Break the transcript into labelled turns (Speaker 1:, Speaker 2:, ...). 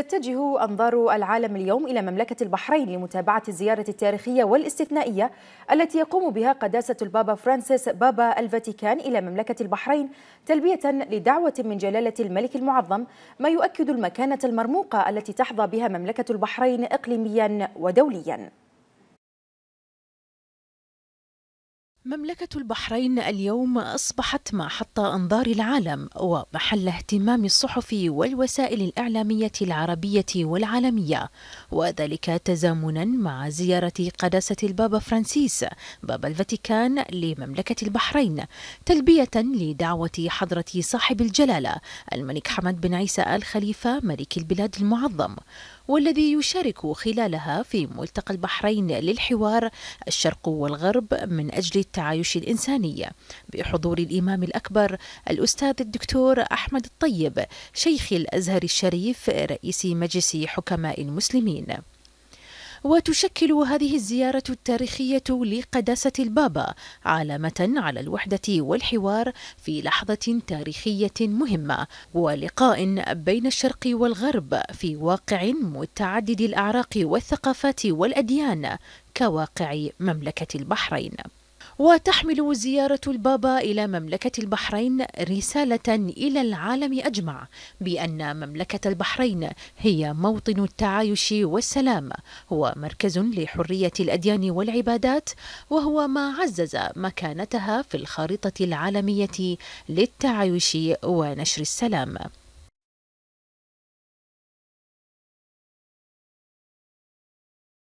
Speaker 1: تتجه أنظار العالم اليوم إلى مملكة البحرين لمتابعة الزيارة التاريخية والاستثنائية التي يقوم بها قداسة البابا فرانسيس بابا الفاتيكان إلى مملكة البحرين تلبية لدعوة من جلالة الملك المعظم ما يؤكد المكانة المرموقة التي تحظى بها مملكة البحرين إقليميا ودوليا
Speaker 2: مملكة البحرين اليوم أصبحت محط أنظار العالم ومحل اهتمام الصحف والوسائل الإعلامية العربية والعالمية وذلك تزامنا مع زيارة قداسة البابا فرانسيس بابا الفاتيكان لمملكة البحرين تلبية لدعوة حضرة صاحب الجلالة الملك حمد بن عيسى آل خليفة ملك البلاد المعظم والذي يشارك خلالها في ملتقى البحرين للحوار الشرق والغرب من أجل التعايش الإنساني بحضور الإمام الأكبر الأستاذ الدكتور أحمد الطيب شيخ الأزهر الشريف رئيس مجلس حكماء المسلمين وتشكل هذه الزيارة التاريخية لقداسة البابا علامة على الوحدة والحوار في لحظة تاريخية مهمة ولقاء بين الشرق والغرب في واقع متعدد الأعراق والثقافات والأديان كواقع مملكة البحرين وتحمل زيارة البابا إلى مملكة البحرين رسالة إلى العالم أجمع بأن مملكة البحرين هي موطن التعايش والسلام هو مركز لحرية الأديان والعبادات وهو ما عزز مكانتها في الخارطة العالمية
Speaker 1: للتعايش ونشر السلام